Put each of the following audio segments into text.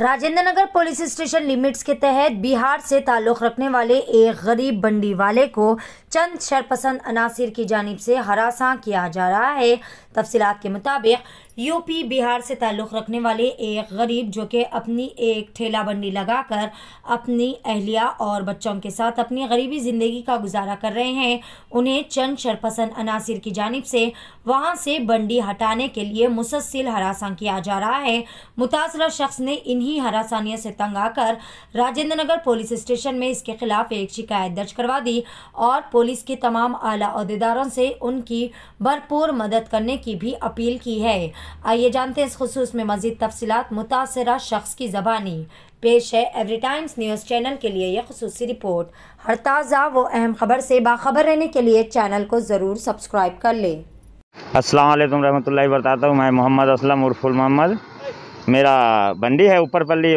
Rajendra Nagar police station limits के तहत बिहार से ताल्लुक़ रखने वाले एक गरीब बंडी वाले को चंद शरपसंद अनासिर की जानब से हरासा किया जा रहा है तफसीत के मुताबिक यूपी बिहार से ताल्लुक़ रखने वाले एक गरीब जो कि अपनी एक ठेला बंडी लगाकर अपनी अहलिया और बच्चों के साथ अपनी गरीबी ज़िंदगी का गुजारा कर रहे हैं उन्हें चंद शरपसंद अनासिर की जानब से वहाँ से बंडी हटाने के लिए मुसलसिल हरासा किया जा रहा है मुतासर शख्स ने इन्हीं ही हरासानियत से तंग आकर राजेंद्र नगर पुलिस स्टेशन में इसके खिलाफ एक शिकायत दर्ज करवा दी और पुलिस के तमाम आला अहदेदारों से उनकी भरपूर मदद करने की भी अपील की है आइए जानते हैं इस खसूस में मजीद तफसीत मुतासर शख्स की जबानी पेश है एवरी टाइम्स न्यूज़ चैनल के लिए यह खसूसी रिपोर्ट हर ताज़ा व अहम खबर से बाखबर रहने के लिए चैनल को ज़रूर सब्सक्राइब कर लें असलम वरहमल वर्क मैं मोहम्मद असलम उर्फुल मोहम्मद मेरा बंडी है ऊपर पल्ली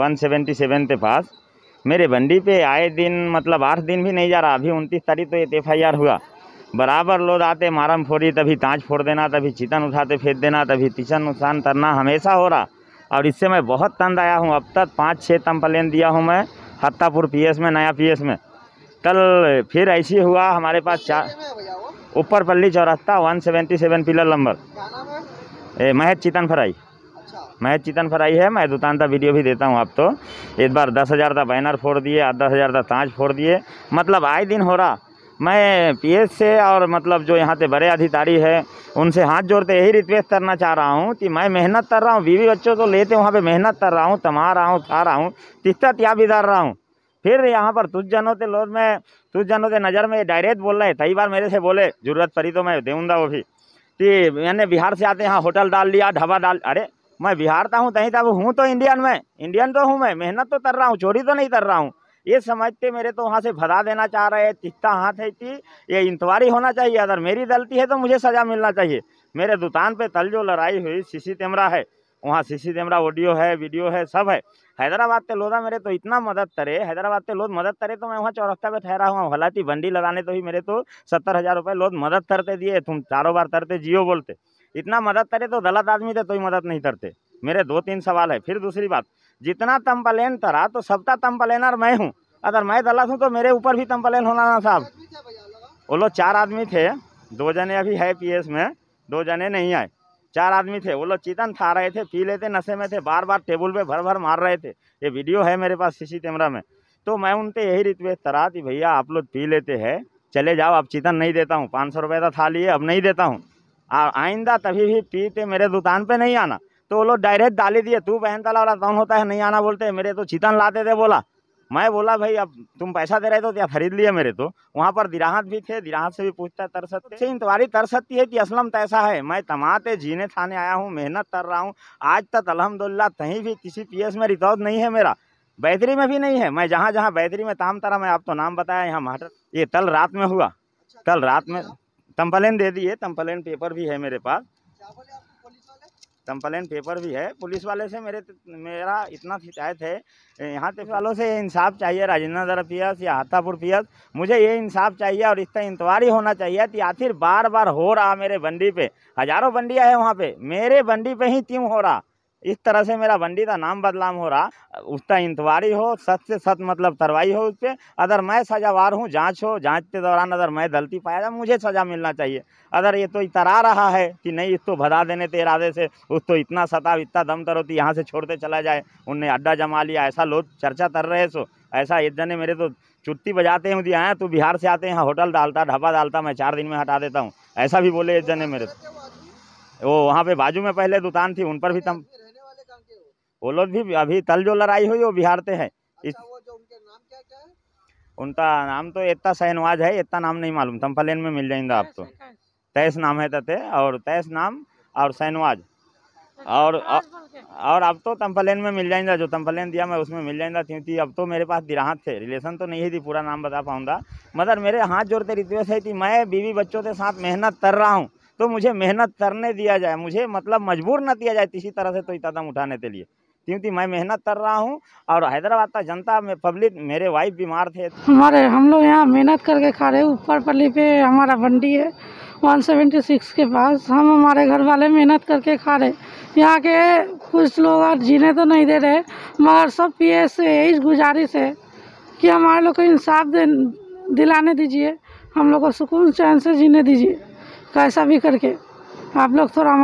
वन सेवेंटी सेवन के पास मेरे बंडी पे आए दिन मतलब आठ दिन भी नहीं जा रहा अभी उनतीस तारीख तो एक एफ आई आर हुआ बराबर लोग आते मारम फोड़ी तभी ताँच फोड़ देना तभी चितन उठाते फेंक देना तभी तिचन नुकसान करना हमेशा हो रहा और इससे मैं बहुत तंद आया हूँ अब तक पाँच छः कंप्लेन दिया हूँ मैं हत्तापुर पी में नया पी में कल फिर ऐसी हुआ हमारे पास चार ऊपर पल्ली चौरास्ता one seventy seven pillar number महज चितन फराई मैं चितन फ्राई है मैं दुकान का वीडियो भी देता हूँ आप तो एक बार दस हज़ार का बैनर फोड़ दिए आठ दस हज़ार का ताँच फोड़ दिए मतलब आए दिन हो रहा मैं पीएस से और मतलब जो यहाँ पे बड़े अधिकारी है उनसे हाथ जोड़ते यही रिक्वेस्ट करना चाह रहा हूँ कि मैं मेहनत कर रहा हूँ बीवी बच्चों को लेते वहाँ पर मेहनत कर रहा हूँ तमा रहा हूँ खा रहा हूँ तिस्ता त्याग बिदार रहा हूँ फिर यहाँ पर तुझ जनों के लोग मैं तुझ जनों के नज़र में डायरेक्ट बोल रहे कई बार मेरे से बोले जरूरत पड़ी तो मैं देऊँगा वो भी कि मैंने बिहार से आते यहाँ होटल डाल लिया ढाबा डाल अरे मैं बिहार का हूँ तहीं तब हूँ तो इंडियन में इंडियन तो हूँ मैं मेहनत तो कर रहा हूँ चोरी तो नहीं कर रहा हूँ ये समझते मेरे तो वहाँ से भरा देना चाह रहे हैं तिखता हाथ है कि ये इंतवारी होना चाहिए अगर मेरी गलती है तो मुझे सज़ा मिलना चाहिए मेरे दुकान पे तल जो लड़ाई हुई सीसी कैमरा है वहाँ सीसी कैमरा ऑडियो है वीडियो है सब है हैदराबाद के लोधा मेरे तो इतना मदद करे हैदराबाद के लोग मदद करे तो मैं वहाँ चौरस्ता पे ठहरा हुआ हालांकि बंडी लगाने तो ही मेरे तो सत्तर हज़ार रुपये लोग मदद करते दिए तुम चारों बार तरते जियो बोलते इतना मदद करे तो गलत आदमी थे तो ही मदद नहीं करते मेरे दो तीन सवाल है फिर दूसरी बात जितना तंपलेन तरा तो सबका और मैं हूँ अगर मैं गलत हूँ तो मेरे ऊपर भी तंपलेन होना ना साहब वो लोग चार आदमी थे दो जने अभी है पी में दो जने नहीं आए चार आदमी थे वो लोग चितन खा रहे थे पी लेते नशे में थे बार बार टेबल पे भर भर मार रहे थे ये वीडियो है मेरे पास सीसी कैमरा में तो मैं उनसे यही रिक्वेस्ट करा कि भैया आप लोग पी लेते हैं चले जाओ अब चितन नहीं देता हूँ पाँच सौ रुपये का तो था लिए अब नहीं देता हूँ आइंदा तभी भी पीते मेरे दुकान पे नहीं आना तो वो लोग डायरेक्ट डाली दिए तू बहन तला वाला कौन होता है नहीं आना बोलते मेरे तो चितन लाते थे बोला मैं बोला भाई अब तुम पैसा दे रहे तो क्या खरीद लिए मेरे तो वहाँ पर दिराहत भी थे दिराहत से भी पूछता तरसत से इंतवारी सकती है कि असलम तैसा तो है मैं तमाते जीने थाने आया हूँ मेहनत कर रहा हूँ आज तक अलहमदुल्ला कहीं भी किसी पी में रिकॉर्ड नहीं है मेरा बैतरी में भी नहीं है मैं जहाँ जहाँ बैतरी में ताम तरह मैं आप तो नाम बताया यहाँ महाटर ये कल रात में हुआ कल रात में तम्पलेन दे दिए तम्पलेन पेपर भी है मेरे पास कंप्लेन पेपर भी है पुलिस वाले से मेरे मेरा इतना शिकायत है यहाँ तक वालों से ये इंसाफ चाहिए राजेंद्र नगर पी या हाथापुर पी मुझे ये इंसाफ चाहिए और इसका इंतवारी होना चाहिए कि आखिर बार बार हो रहा मेरे बंडी पे हज़ारों बंडियाँ है वहाँ पे मेरे बंडी पे ही क्यों हो रहा इस तरह से मेरा बंडी का नाम बदनाम हो रहा उसका इंतवारी हो सत से सत मतलब तरवाई हो उस पर अगर मैं सजावार हूँ जाँच हो जाँच के दौरान अगर मैं गलती पाया जाए मुझे सज़ा मिलना चाहिए अगर ये तो इतरा रहा है कि नहीं इसको तो भदा देने के इरादे से उस तो इतना सताव इतना दम करो यहाँ से छोड़ते चला जाए उनने अड्डा जमा लिया ऐसा लोग चर्चा कर रहे सो ऐसा एक जने मेरे तो चुट्टी बजाते हैं दिया है हाँ, तू बिहार से आते हैं होटल डालता ढाबा डालता मैं चार दिन में हटा देता हूँ ऐसा भी बोले एक जने मेरे वो वहाँ पे बाजू में पहले दुकान थी उन पर भी तम वो लोग भी अभी तल जो लड़ाई हुई वो बिहार से अच्छा, है उनका नाम तो इतना शहनवाज है इतना नाम नहीं मालूम थम्फलेन में मिल जाएंगे आपको तेस नाम है तथे और तेस नाम और शहनवाज अच्छा, और और अब तो तम्फलेन में मिल जाएंगे जो तम्फलेन दिया मैं उसमें मिल जाएगा क्योंकि अब तो मेरे पास दिराहत थे रिलेशन तो नहीं थी पूरा नाम बता पाऊंगा मगर मेरे हाथ जोड़ते रिक्वेस्ट है कि मैं बीवी बच्चों के साथ मेहनत कर रहा हूँ तो मुझे मेहनत करने दिया जाए मुझे मतलब मजबूर ना दिया जाए किसी तरह से तो कदम उठाने के लिए क्योंकि मैं मेहनत कर रहा हूँ और हैदराबाद का जनता में पब्लिक मेरे वाइफ बीमार थे हमारे हम लोग यहाँ मेहनत करके खा रहे ऊपर पल्ली पे हमारा मंडी है 176 के पास हम हमारे घर वाले मेहनत करके खा रहे यहाँ के कुछ लोग जीने तो नहीं दे रहे मगर सब पी से यही गुजारिश है कि हमारे लोग को इंसाफ दिलाने दीजिए हम लोग को सुकून चैन से जीने दीजिए कैसा भी करके आप लोग थोड़ा